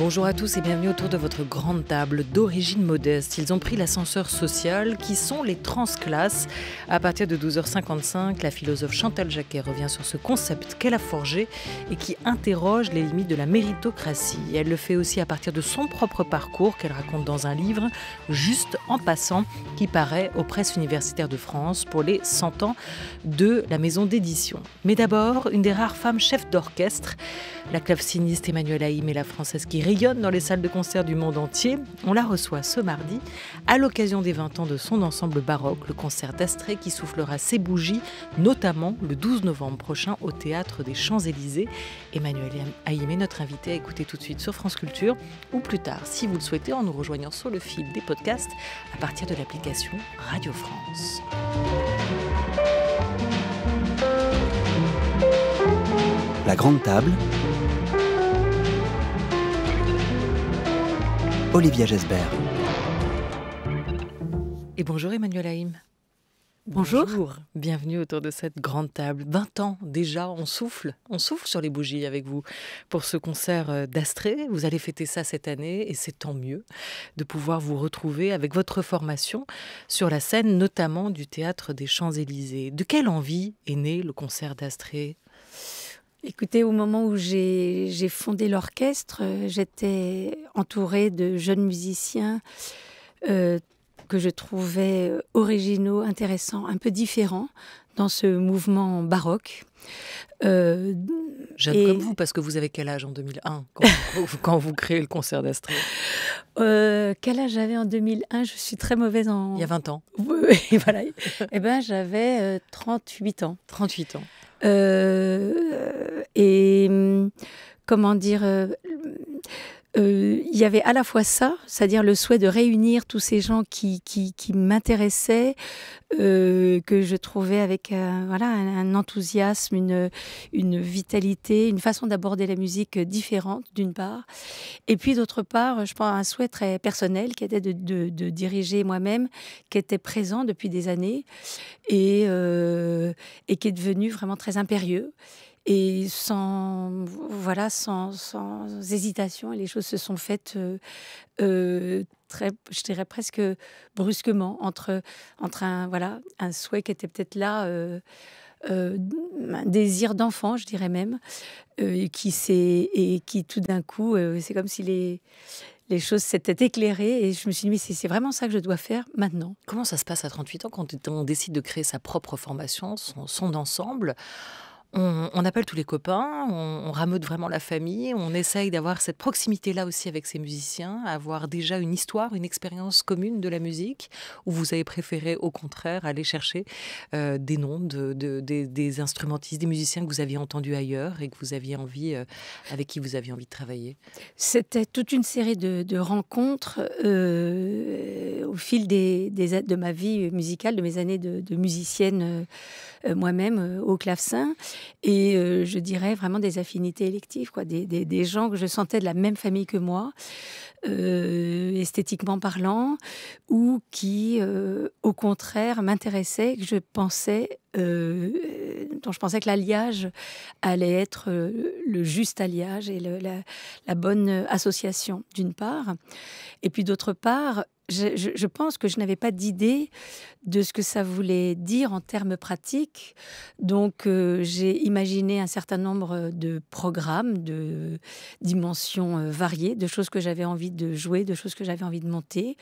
Bonjour à tous et bienvenue autour de votre grande table d'origine modeste. Ils ont pris l'ascenseur social qui sont les transclasses. À partir de 12h55, la philosophe Chantal Jacquet revient sur ce concept qu'elle a forgé et qui interroge les limites de la méritocratie. Elle le fait aussi à partir de son propre parcours qu'elle raconte dans un livre, juste en passant, qui paraît aux presses universitaires de France pour les 100 ans de la maison d'édition. Mais d'abord, une des rares femmes chefs d'orchestre, la claveciniste Emmanuelle Haïm et la française qui rayonne dans les salles de concert du monde entier, on la reçoit ce mardi à l'occasion des 20 ans de son ensemble baroque, le concert d'Astrée qui soufflera ses bougies, notamment le 12 novembre prochain au théâtre des Champs-Élysées. Emmanuel Aimé, notre invité, à écouter tout de suite sur France Culture ou plus tard, si vous le souhaitez, en nous rejoignant sur le fil des podcasts à partir de l'application Radio France. La Grande Table Olivia Gesbert. Et bonjour Emmanuel Haïm. Bonjour. Bonjour. Bienvenue autour de cette grande table. 20 ans déjà, on souffle, on souffle sur les bougies avec vous pour ce concert euh, d'Astrée. Vous allez fêter ça cette année et c'est tant mieux de pouvoir vous retrouver avec votre formation sur la scène, notamment du théâtre des Champs-Élysées. De quelle envie est né le concert d'Astrée Écoutez, au moment où j'ai fondé l'orchestre, euh, j'étais entourée de jeunes musiciens euh, que je trouvais euh, originaux, intéressants, un peu différents dans ce mouvement baroque. Euh, comme vous, parce que vous avez quel âge en 2001 quand, vous, créez le concert d'Astrée Quel âge j'avais en 2001 Je suis très mauvaise en. Il y a 20 ans. Oui, voilà. eh ben, j'avais 38 ans. 38 ans. Euh, et hum, comment dire euh, euh, il y avait à la fois ça, c'est-à-dire le souhait de réunir tous ces gens qui, m'intéressaient, euh, que je trouvais avec voilà un enthousiasme, une, vitalité, une façon d'aborder la musique différente d'une part, et puis d'autre part, je pense un souhait très personnel qui était de, diriger moi-même, qui était présent depuis des années et qui est devenu vraiment très impérieux et sans voilà sans, sans, hésitation les choses se sont faites euh, euh, très je dirais presque brusquement entre entre un voilà un souhait qui était peut-être là euh, un désir d'enfant je dirais même qui s'est et qui tout d'un coup c'est comme si les les choses s'étaient éclairées et je me suis dit, mais c'est vraiment ça que je dois faire maintenant. Comment ça se passe à 38 ans quand on décide de créer sa propre formation, son, son ensemble on, appelle tous les copains, on, rameute vraiment la famille, on essaye d'avoir cette proximité-là aussi avec ces musiciens, avoir déjà une histoire, une expérience commune de la musique, ou vous avez préféré au contraire aller chercher euh, des noms des instrumentistes, des musiciens que vous aviez entendus ailleurs et que vous aviez envie, euh, avec qui vous aviez envie de travailler C'était toute une série de, rencontres euh, au fil de ma vie musicale, de mes années de, musicienne euh, moi-même euh, au clavecin. Et euh, je dirais vraiment des affinités électives, quoi, des, gens que je sentais de la même famille que moi, esthétiquement parlant, ou qui, au contraire, m'intéressaient, que je pensais dont je pensais que l'alliage allait être le juste alliage et la, bonne association d'une part, et puis d'autre part je, pense que je n'avais pas d'idée de ce que ça voulait dire en termes pratiques. Donc, euh, j'ai imaginé un certain nombre de programmes, de dimensions euh, variées, de choses que j'avais envie de jouer, de choses que j'avais envie de monter.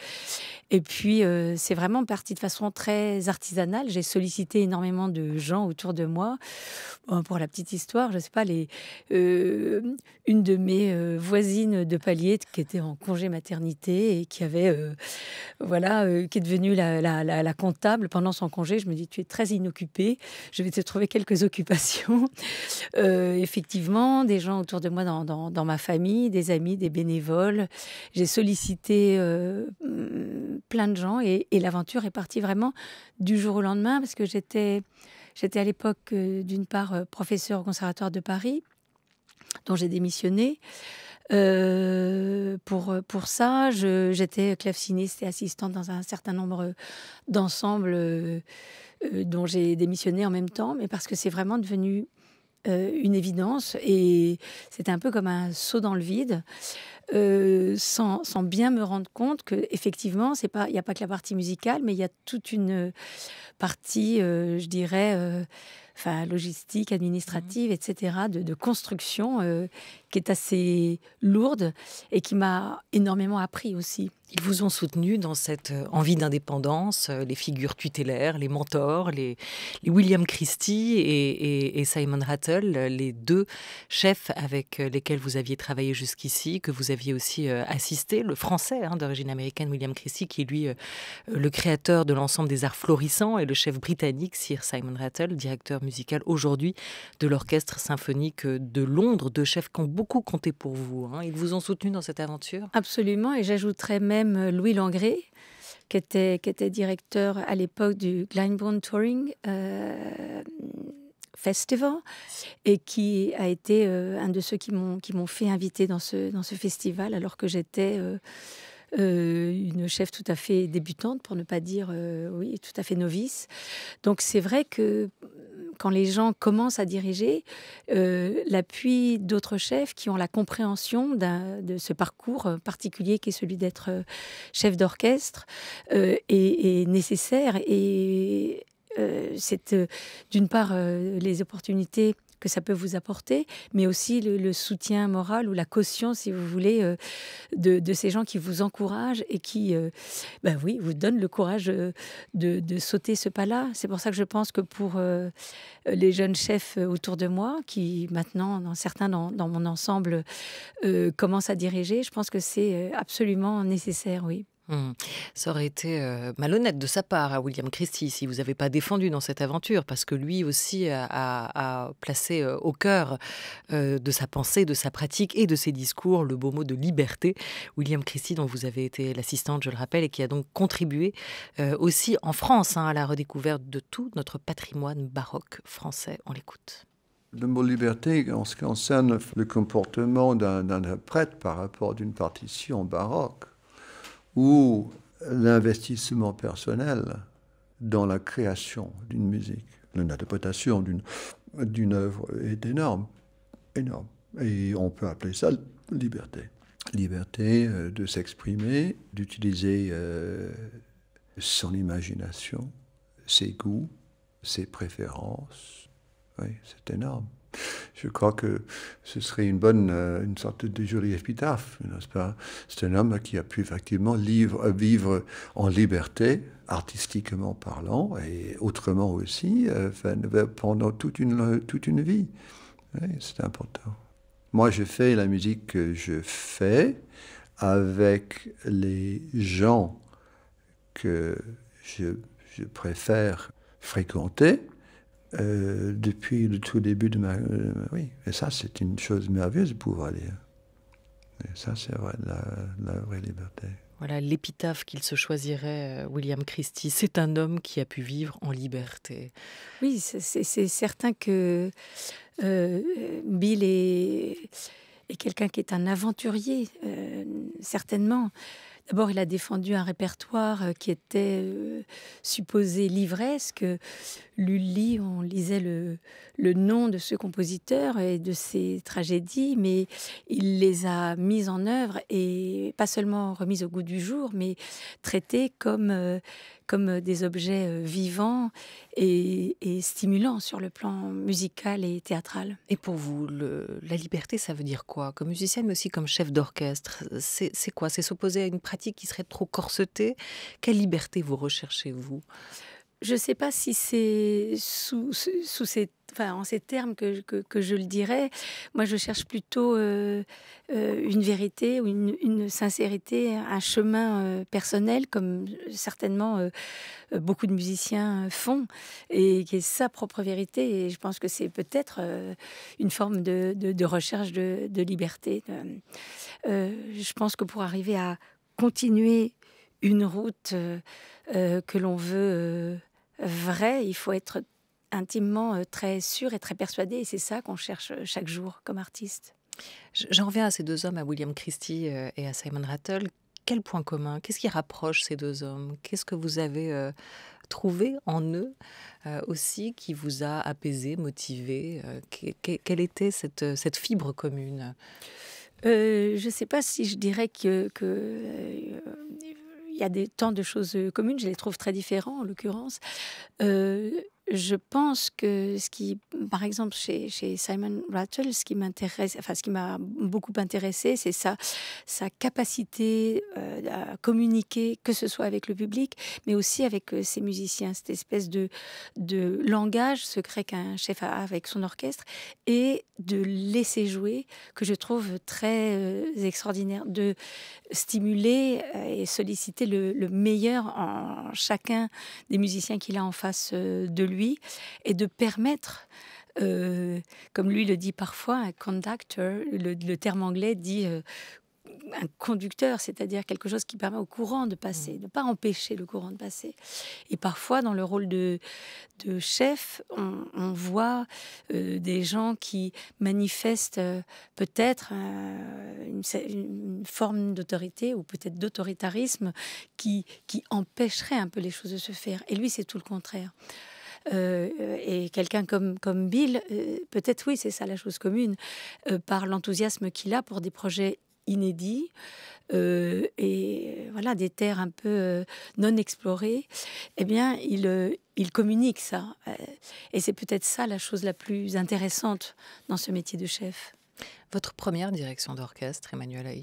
Et puis, euh, c'est vraiment parti de façon très artisanale. J'ai sollicité énormément de gens autour de moi. pour la petite histoire, je ne sais pas, les, une de mes voisines de palier qui était en congé maternité et qui avait voilà, euh, qui est devenue la, comptable pendant son congé. Je me dis, tu es très inoccupée, je vais te trouver quelques occupations. Euh, effectivement, des gens autour de moi dans, ma famille, des amis, des bénévoles. J'ai sollicité euh, plein de gens et, l'aventure est partie vraiment du jour au lendemain parce que j'étais... J'étais à l'époque, d'une part, professeur au Conservatoire de Paris, dont j'ai démissionné. Euh, pour, pour ça, j'étais claveciniste et assistante dans un certain nombre d'ensembles euh, euh, dont j'ai démissionné en même temps, mais parce que c'est vraiment devenu une évidence et c'était un peu comme un saut dans le vide sans, sans, bien me rendre compte que effectivement c'est pas il n'y a pas que la partie musicale mais il y a toute une partie je dirais enfin, logistique, administrative, mhm. etc., de, construction euh, qui est assez lourde et qui m'a énormément appris aussi. Ils vous ont soutenu dans cette euh, envie d'indépendance, euh, les figures tutélaires, les mentors, les, William Christie et, Simon Rattle, les deux chefs avec lesquels vous aviez travaillé jusqu'ici, que vous aviez aussi assisté, le français hein, d'origine américaine William Christie, qui est lui le créateur de l'ensemble des arts florissants, et le chef britannique Sir Simon Rattle, directeur musicale aujourd'hui de l'Orchestre symphonique euh, de Londres, deux chefs qui ont beaucoup compté pour vous. Hein. Ils vous ont soutenu dans cette aventure Absolument, et j'ajouterais même euh, Louis Langré, qui était, qui était directeur à l'époque du Glyndebourne Touring. Euh, festival et qui a été un de ceux qui m'ont qui m'ont fait inviter dans ce dans ce festival alors que j'étais une chef tout à fait débutante, pour ne pas dire oui, tout à fait novice. Donc c'est vrai que quand les gens commencent à diriger, euh, l'appui d'autres chefs qui ont la compréhension de ce parcours euh, particulier qui est celui d'être euh, chef d'orchestre est, nécessaire. Et c'est d'une part les opportunités que ça peut vous apporter, mais aussi le, soutien moral ou la caution, si vous voulez, euh, de, ces gens qui vous encouragent et qui, euh, ben oui, vous donnent le courage euh, de, sauter ce pas-là. C'est pour ça que je pense que pour les jeunes chefs autour de moi, qui maintenant, dans certains dans mon ensemble, commencent à diriger, je pense que c'est absolument nécessaire, oui. Mmh. Ça aurait été euh, malhonnête de sa part à William Christie si vous n'avez pas défendu dans cette aventure, parce que lui aussi a, placé euh, au cœur euh, de sa pensée, de sa pratique et de ses discours le beau mot de liberté. William Christie, dont vous avez été l'assistante, je le rappelle, et qui a donc contribué aussi en France hein, à la redécouverte de tout notre patrimoine baroque français. On l'écoute. Le mot liberté, en ce qui concerne le comportement d'un prêtre par rapport à une partition baroque, ou l'investissement personnel dans la création d'une musique. L'interprétation d'une œuvre est énorme, énorme. Et on peut appeler ça liberté. Liberté euh, de s'exprimer, d'utiliser euh, son imagination, ses goûts, ses préférences. Oui, c'est énorme. Je crois que ce serait une bonne, euh, une sorte de joli épitaphe, n'est-ce pas C'est un homme qui a pu effectivement euh, vivre en liberté, artistiquement parlant, et autrement aussi, euh, pendant toute une, toute une vie. c'est important. Moi, je fais la musique que je fais avec les gens que je préfère fréquenter. Euh, depuis le tout début de ma... Euh, oui, et ça c'est une chose merveilleuse de pouvoir lire. Hein. Et ça c'est la, la vraie liberté. Voilà l'épitaphe qu'il se choisirait, euh, William Christie. C'est un homme qui a pu vivre en liberté. Oui, c'est certain que Bill est, est quelqu'un qui est un aventurier, certainement. D'abord, il a défendu un répertoire euh, qui était euh, supposé livresque. Lully, on lisait le, nom de ce compositeur et de ses tragédies, mais il les a mises en œuvre et pas seulement remises au goût du jour, mais traitées comme euh, comme euh, des objets euh, vivants et, stimulants sur le plan musical et théâtral. Et pour vous, la liberté, ça veut dire quoi Comme musicienne, mais aussi comme chef d'orchestre, c'est quoi C'est s'opposer à une pratique qui serait trop corsetée Quelle liberté vous recherchez, vous je ne sais pas si c'est sous, sous, cette en ces termes que, je le dirais. Moi, je cherche plutôt euh, euh, une vérité ou une, sincérité, un chemin euh, personnel, comme certainement beaucoup de musiciens font, et qui est sa propre vérité. Et je pense que c'est peut-être une forme de, recherche de, de liberté. je pense que pour arriver à continuer une route que l'on veut vraie, il faut être intimement euh, très sûr et très persuadé. Et c'est ça qu'on cherche euh, chaque jour comme artiste. J'en reviens à ces deux hommes, à William Christie euh, et à Simon Rattle. Quel point commun Qu'est-ce qui rapproche ces deux hommes Qu'est-ce que vous avez trouvé en eux aussi qui vous a apaisé, motivé Quelle était cette, fibre commune Je ne sais pas si je dirais que... il y a des, tant de choses communes, je les trouve très différents en l'occurrence je pense que ce qui, par exemple, chez, Simon Rattle, ce qui m'intéresse, enfin, ce qui m'a beaucoup intéressé, c'est sa, sa capacité euh, à communiquer, que ce soit avec le public, mais aussi avec euh, ses musiciens, cette espèce de, de langage secret qu'un chef a avec son orchestre et de laisser jouer, que je trouve très euh, extraordinaire, de stimuler et solliciter le meilleur en chacun des musiciens qu'il a en face de lui et de permettre euh, comme lui le dit parfois, un conductor, le, terme anglais dit euh, un conducteur, c'est-à-dire quelque chose qui permet au courant de passer, mm. de ne pas empêcher le courant de passer. Et parfois, dans le rôle de, chef, on, voit euh, des gens qui manifestent peut-être une, forme d'autorité ou peut-être d'autoritarisme qui empêcherait un peu les choses de se faire. Et lui, c'est tout le contraire. Euh, et quelqu'un comme, comme Bill, euh, peut-être oui, c'est ça la chose commune, euh, par l'enthousiasme qu'il a pour des projets inédits et voilà des terres un peu non explorées, eh bien il, il communique ça. et c'est peut-être ça la chose la plus intéressante dans ce métier de chef. Votre première direction d'orchestre, Emmanuel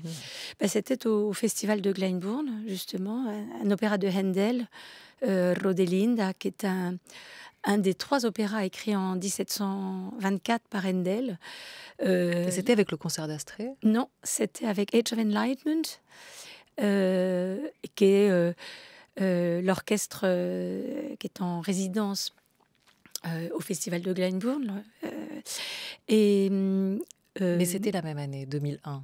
ben, C'était au, Festival de Glyndebourne, justement, un, opéra de Handel, Rodelinda, qui est un, un des trois opéras écrits en 1724 par Handel. Euh, c'était avec le concert d'Astrée Non, c'était avec Age of Enlightenment, euh, qui est euh, l'orchestre qui est en résidence au Festival de Glenbourne. Hum, Mais c'était la même année, 2001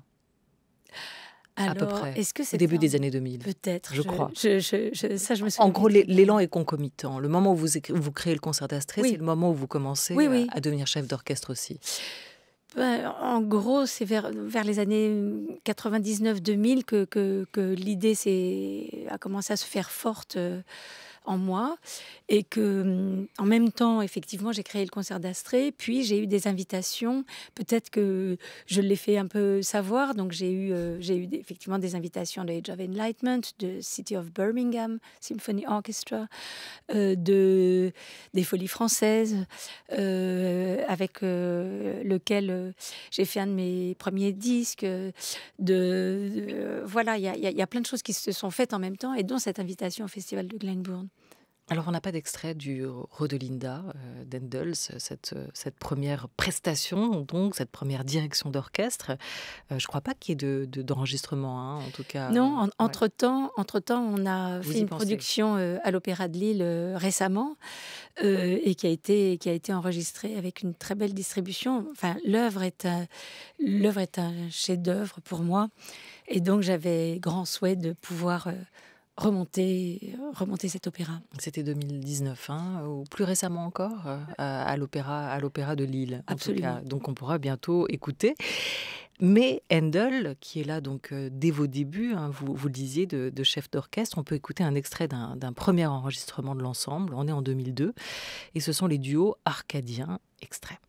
à peu près, est-ce que au début des années 2000. Peut-être, je, crois. ça, je me souviens. En gros, l'élan est concomitant. Le moment où vous, créez le concert d'Astrée, c'est le moment où vous commencez À, devenir chef d'orchestre aussi. Ben, en gros, c'est vers, vers, les années 99-2000 que, que, l'idée a commencé à se faire forte. Euh, en moi et que mm, en même temps effectivement j'ai créé le concert d'Astrée puis j'ai eu des invitations peut-être que je l'ai fait un peu savoir donc j'ai eu euh, j'ai eu effectivement des invitations de Age of Enlightenment de City of Birmingham Symphony Orchestra euh, de des Folies Françaises euh, avec lequel j'ai fait un de mes premiers disques de voilà il y y a plein de choses qui se sont faites en même temps et dont cette invitation au festival de Glenbourne alors, on n'a pas d'extrait du Rodolinda euh, d'Endels, cette, euh, cette, première prestation, donc cette première direction d'orchestre. Euh, je ne crois pas qu'il y ait d'enregistrement, de, d'enregistrement hein, en tout cas. Non, euh, entre-temps, entre -temps, on a fait une production à l'Opéra de Lille récemment et qui a, été, qui a été enregistrée avec une très belle distribution. Enfin, l'œuvre est un, est un chef-d'œuvre pour moi. Et donc, j'avais grand souhait de pouvoir remonter, euh, remonter cet opéra. C'était 2019, hein, ou plus récemment encore, euh, à l'opéra, à l'opéra de Lille. Absolument. Donc on pourra bientôt écouter. Mais Handel, qui est là donc euh, dès vos débuts, hein, vous, vous le disiez, de, de chef d'orchestre, on peut écouter un extrait d'un premier enregistrement de l'ensemble. On est en 2002 et ce sont les duos arcadiens extrêmes.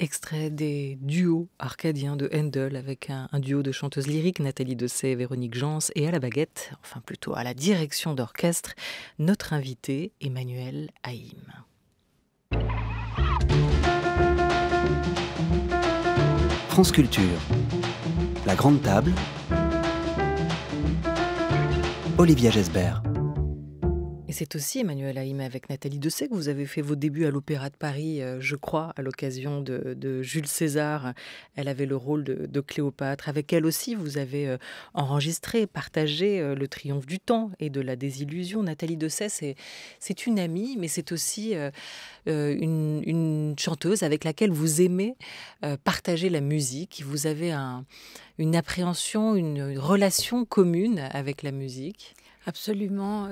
extrait des duos arcadiens de Handel avec un, duo de chanteuses lyriques, Nathalie Dessay et Véronique Janss et à la baguette, enfin plutôt à la direction d'orchestre, notre invité Emmanuel Haïm. France Culture, la grande table, Olivia Gesbert. Et c'est aussi, Emmanuel Haïm, avec Nathalie Dessay, que vous avez fait vos débuts à l'Opéra de Paris, euh, je crois, à l'occasion de, Jules César. Elle avait le rôle de, Cléopâtre. Avec elle aussi, vous avez euh, enregistré, partagé euh, le triomphe du temps et de la désillusion. Nathalie Dessay, c'est une amie, mais c'est aussi une, chanteuse avec laquelle vous aimez partager la musique. Vous avez une appréhension, une relation commune avec la musique. Absolument.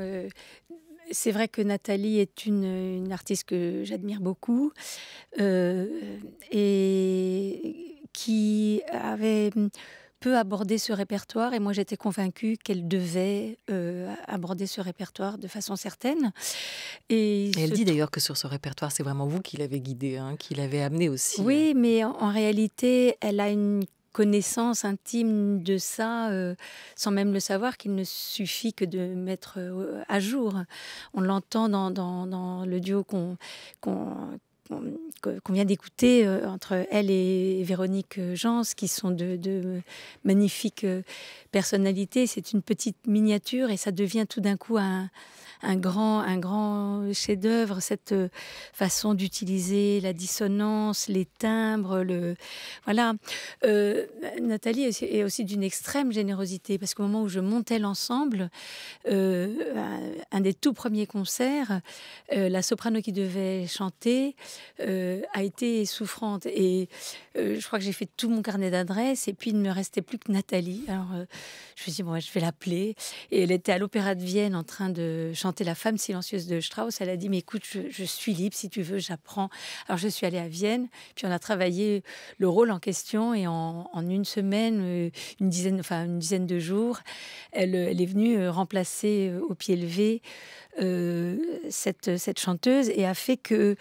C'est vrai que Nathalie est une, artiste que j'admire beaucoup euh, et qui avait peu abordé ce répertoire et moi j'étais convaincue qu'elle devait euh, aborder ce répertoire de façon certaine. Et, elle dit d'ailleurs que sur ce répertoire, c'est vraiment vous qui l'avez guidée, hein, qui l'avez amenée aussi. Oui, mais en, en réalité, elle a une connaissance intime de ça, euh, sans même le savoir, qu'il ne suffit que de mettre euh, à jour. On l'entend dans, le duo qu'on qu'on vient d'écouter euh, entre elle et Véronique euh, Jans, qui sont de magnifiques euh, personnalités. C'est une petite miniature et ça devient tout d'un coup un, grand, chef-d'œuvre. Cette façon d'utiliser la dissonance, les timbres, le voilà. Nathalie est aussi d'une extrême générosité parce qu'au moment où je montais l'ensemble, un, des tout premiers concerts, la soprano qui devait chanter euh, a été souffrante. Et euh, je crois que j'ai fait tout mon carnet d'adresses. Et puis, il ne me restait plus que Nathalie. Alors, euh, je me suis dit, bon, je vais l'appeler. Et elle était à l'Opéra de Vienne en train de chanter La femme silencieuse de Strauss. Elle a dit, mais écoute, je, suis libre. Si tu veux, j'apprends. Alors, je suis allée à Vienne. Puis, on a travaillé le rôle en question. Et en, une semaine, une dizaine, enfin, une dizaine de jours, elle est venue remplacer au pied levé euh, cette, cette chanteuse et a fait que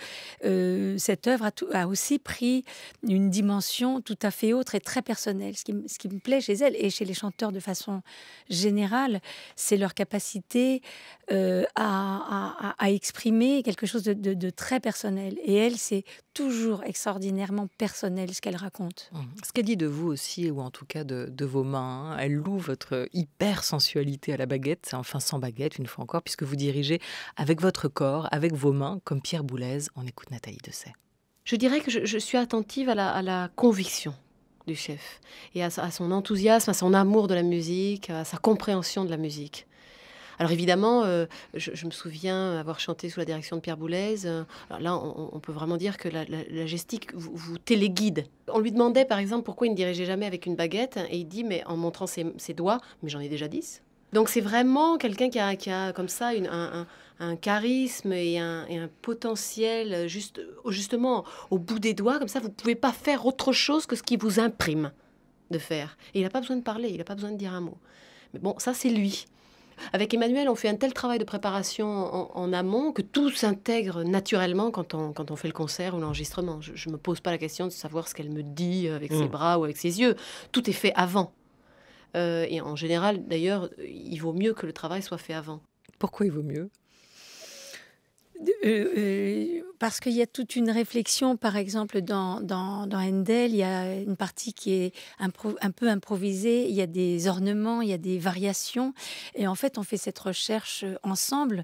euh, cette œuvre a, aussi pris une dimension tout à fait autre et très personnelle. Ce qui, ce qui me plaît chez elle et chez les chanteurs de façon générale, c'est leur capacité euh, à, à, exprimer quelque chose de, très personnel. Et elle, c'est toujours extraordinairement personnel ce qu'elle raconte. Mmh. Ce qu'elle dit de vous aussi, ou en tout cas de, vos mains, hein, elle loue votre hypersensualité à la baguette, enfin sans baguette une fois encore, puisque vous dirigez avec votre corps, avec vos mains, comme Pierre Boulez. On écoute Nathalie Dessay. Je dirais que je, suis attentive à la, conviction du chef et à, son enthousiasme, à son amour de la musique, à sa compréhension de la musique. Alors évidemment, euh, je, me souviens avoir chanté sous la direction de Pierre Boulez. Euh, là, on, peut vraiment dire que la, gestique vous, téléguide. On lui demandait par exemple pourquoi il ne dirigeait jamais avec une baguette et il dit mais en montrant ses doigts, mais j'en ai déjà dix. Donc c'est vraiment quelqu'un qui a, comme ça un, charisme et un, potentiel euh, juste, justement au bout des doigts, comme ça vous ne pouvez pas faire autre chose que ce qui vous imprime de faire. Et il n'a pas besoin de parler, il n'a pas besoin de dire un mot. Mais bon, ça c'est lui. Avec Emmanuel, on fait un tel travail de préparation en, amont que tout s'intègre naturellement quand on, quand on fait le concert ou l'enregistrement. Je ne me pose pas la question de savoir ce qu'elle me dit euh, avec ses mm. bras ou avec ses yeux. Tout est fait avant. Euh, et en général, d'ailleurs, il vaut mieux que le travail soit fait avant. Pourquoi il vaut mieux euh, euh, parce qu'il y a toute une réflexion, par exemple, dans, dans, dans il y a une partie qui est un peu improvisée, il y a des ornements, il y a des variations, et en fait, on fait cette recherche ensemble.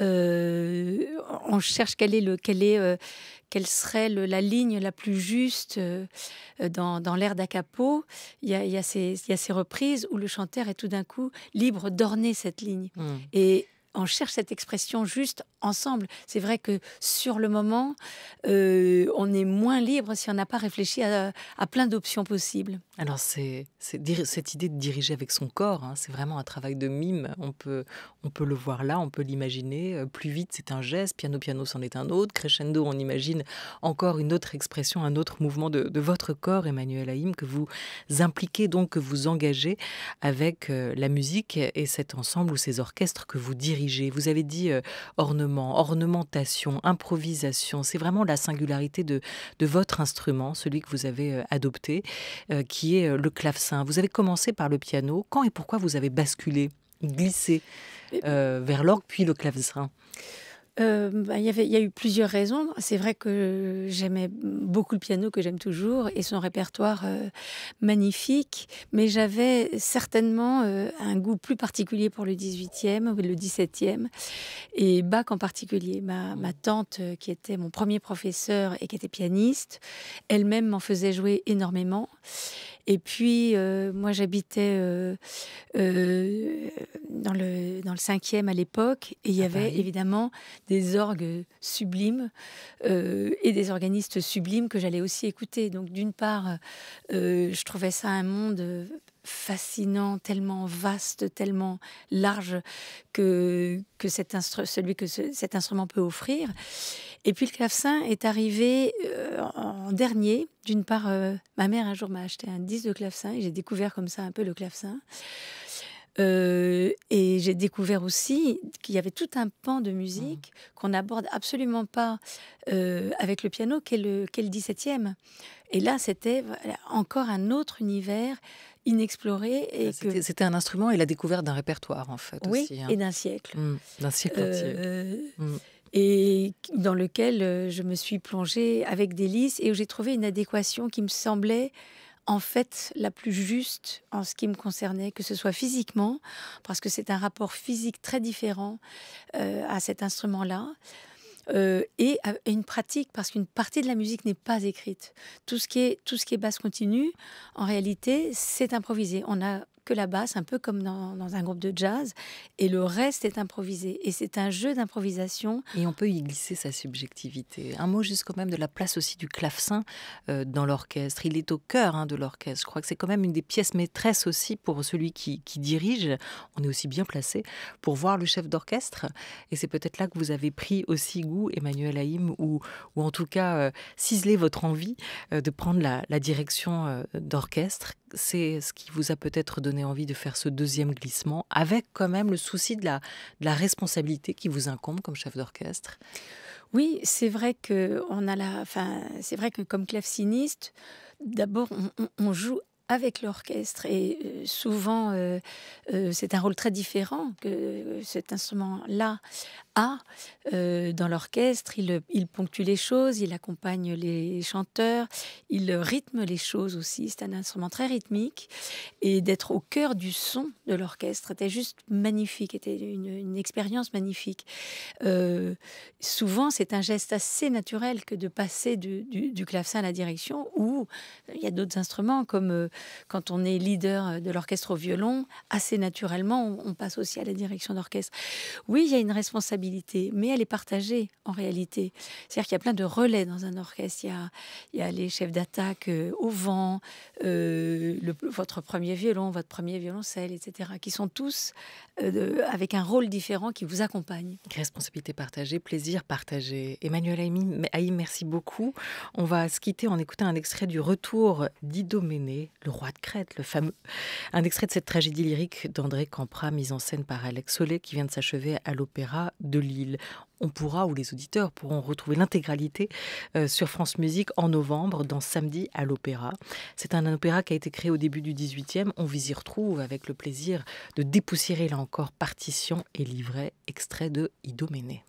Euh, on cherche quel est le, est, quelle serait la ligne la plus juste dans, dans l'ère d'Acapo. Il, il, il y, a, ces reprises où le chanteur est tout d'un coup libre d'orner cette ligne. Mmh. Et on cherche cette expression juste ensemble. C'est vrai que sur le moment, euh, on est moins libre si on n'a pas réfléchi à, plein d'options possibles. Alors c'est cette idée de diriger avec son corps, hein, c'est vraiment un travail de mime. On peut, on peut le voir là, on peut l'imaginer. Euh, plus vite, c'est un geste. Piano, piano, c'en est un autre. Crescendo, on imagine encore une autre expression, un autre mouvement de, votre corps, Emmanuel Haïm, que vous impliquez donc, que vous engagez avec euh, la musique et cet ensemble ou ces orchestres que vous dirigez. Vous avez dit ornement ornementation, improvisation. C'est vraiment la singularité de, votre instrument, celui que vous avez euh, adopté, euh, qui est euh, le clavecin. Vous avez commencé par le piano. Quand et pourquoi vous avez basculé, glissé vers l'orgue, puis le clavecin euh, bah, il y a eu plusieurs raisons. C'est vrai que j'aimais beaucoup le piano, que j'aime toujours, et son répertoire euh, magnifique, mais j'avais certainement euh, un goût plus particulier pour le 18e, le 17e, et Bach en particulier. ma tante, qui était mon premier professeur et qui était pianiste, elle-même m'en faisait jouer énormément. Et puis, euh, moi, j'habitais euh, euh, dans, le, dans le cinquième à l'époque, et il y avait évidemment des orgues sublimes et des organistes sublimes que j'allais aussi écouter. Donc, d'une part, je trouvais ça un monde fascinant, tellement vaste, tellement large que, que cet celui que cet instrument peut offrir. Et puis le clavecin est arrivé euh, en dernier. D'une part, euh, ma mère un jour m'a acheté un disque de clavecin et j'ai découvert comme ça un peu le clavecin. Euh, et j'ai découvert aussi qu'il y avait tout un pan de musique mmh. qu'on n'aborde absolument pas avec le piano, qu'est le, le 17e. Et là, c'était encore un autre univers inexploré. c'était, un instrument et la découverte d'un répertoire, en fait. Oui, aussi, hein. et d'un siècle. Mmh, d'un siècle entier. Mmh et dans lequel euh, je me suis plongée avec délice et où j'ai trouvé une adéquation qui me semblait en fait la plus juste en ce qui me concernait, que ce soit physiquement, parce que c'est un rapport physique très différent euh, à cet instrument-là. Euh, et une pratique parce qu'une partie de la musique n'est pas écrite. Tout ce qui est tout ce qui est basse continue, en réalité, c'est improvisé. On a que la basse, un peu comme dans, un groupe de jazz, et le reste est improvisé. Et c'est un jeu d'improvisation. Et on peut y glisser sa subjectivité. Un mot juste quand même de la place aussi du clavecin euh, dans l'orchestre. Il est au cœur hein, de l'orchestre. Je crois que c'est quand même une des pièces maîtresses aussi pour celui qui, dirige. On est aussi bien placé pour voir le chef d'orchestre. Et c'est peut-être là que vous avez pris aussi goût, Emmanuel Haïm, ou, ou en tout cas euh, ciselé votre envie euh, de prendre la, la direction d'orchestre. C'est ce qui vous a peut-être donné envie de faire ce deuxième glissement, avec quand même le souci de la, responsabilité qui vous incombe comme chef d'orchestre Oui, c'est vrai que on a la, enfin, c'est vrai que comme claveciniste, d'abord on, joue avec l'orchestre. Et euh, souvent, euh, euh, c'est un rôle très différent que cet instrument-là a euh, dans l'orchestre, il, ponctue les choses, il accompagne les chanteurs, il rythme les choses aussi, c'est un instrument très rythmique, et d'être au cœur du son de l'orchestre était juste magnifique, était une, expérience magnifique. Euh, souvent, c'est un geste assez naturel que de passer du, du, clavecin à la direction, ou euh, il y a d'autres instruments, comme quand on est leader de l'orchestre au violon, assez naturellement, on passe aussi à la direction d'orchestre. Oui, il y a une responsabilité mais elle est partagée en réalité. C'est-à-dire qu'il y a plein de relais dans un orchestre. Il y a, les chefs d'attaque euh, au vent, euh, le, votre premier violon, votre premier violoncelle, etc., qui sont tous euh, avec un rôle différent qui vous accompagne. Responsabilité partagée, plaisir partagé. Emmanuel Haïm, merci beaucoup. On va se quitter en écoutant un extrait du Retour d'Idoménée, le roi de Crète, le fameux. Un extrait de cette tragédie lyrique d'André Campra, mise en scène par Alex Solé, qui vient de s'achever à l'opéra de Lille. On pourra, ou les auditeurs pourront retrouver l'intégralité euh, sur France Musique en novembre, dans Samedi à l'Opéra. C'est un opéra qui a été créé au début du 18e. On vous y retrouve avec le plaisir de dépoussiérer, là encore, partition et livret extrait de Idoménée.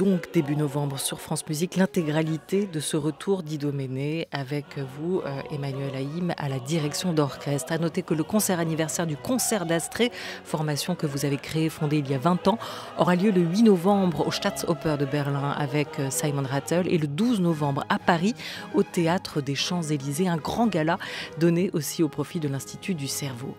donc début novembre sur France Musique l'intégralité de ce retour d'Idoménée avec vous, euh, Emmanuel Haïm, à la direction d'orchestre. A noter que le concert anniversaire du Concert d'Astrée, formation que vous avez créée, fondée il y a 20 ans, aura lieu le 8 novembre au Staatsoper de Berlin avec euh, Simon Rattle et le 12 novembre à Paris au Théâtre des Champs-Élysées, un grand gala donné aussi au profit de l'Institut du cerveau.